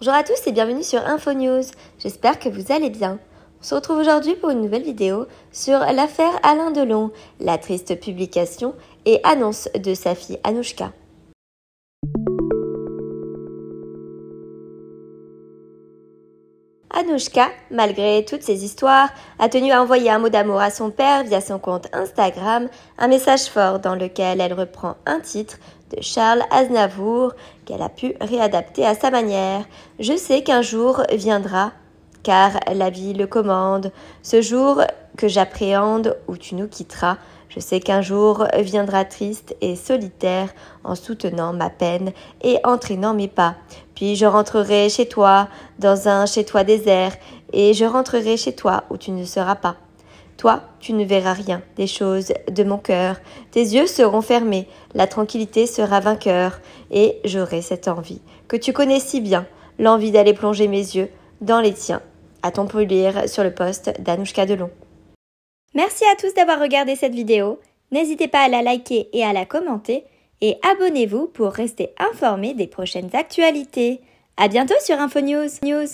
Bonjour à tous et bienvenue sur InfoNews. J'espère que vous allez bien. On se retrouve aujourd'hui pour une nouvelle vidéo sur l'affaire Alain Delon, la triste publication et annonce de sa fille Anouchka. Anouchka, malgré toutes ces histoires, a tenu à envoyer un mot d'amour à son père via son compte Instagram, un message fort dans lequel elle reprend un titre de Charles Aznavour qu'elle a pu réadapter à sa manière. Je sais qu'un jour viendra, car la vie le commande, ce jour que j'appréhende où tu nous quitteras. Je sais qu'un jour viendra triste et solitaire en soutenant ma peine et entraînant mes pas. Puis je rentrerai chez toi, dans un chez toi désert, et je rentrerai chez toi où tu ne seras pas. Toi, tu ne verras rien des choses de mon cœur. Tes yeux seront fermés, la tranquillité sera vainqueur, et j'aurai cette envie que tu connais si bien, l'envie d'aller plonger mes yeux dans les tiens, à ton lire sur le poste d'Anouchka Delon. Merci à tous d'avoir regardé cette vidéo. N'hésitez pas à la liker et à la commenter. Et abonnez-vous pour rester informé des prochaines actualités. À bientôt sur InfoNews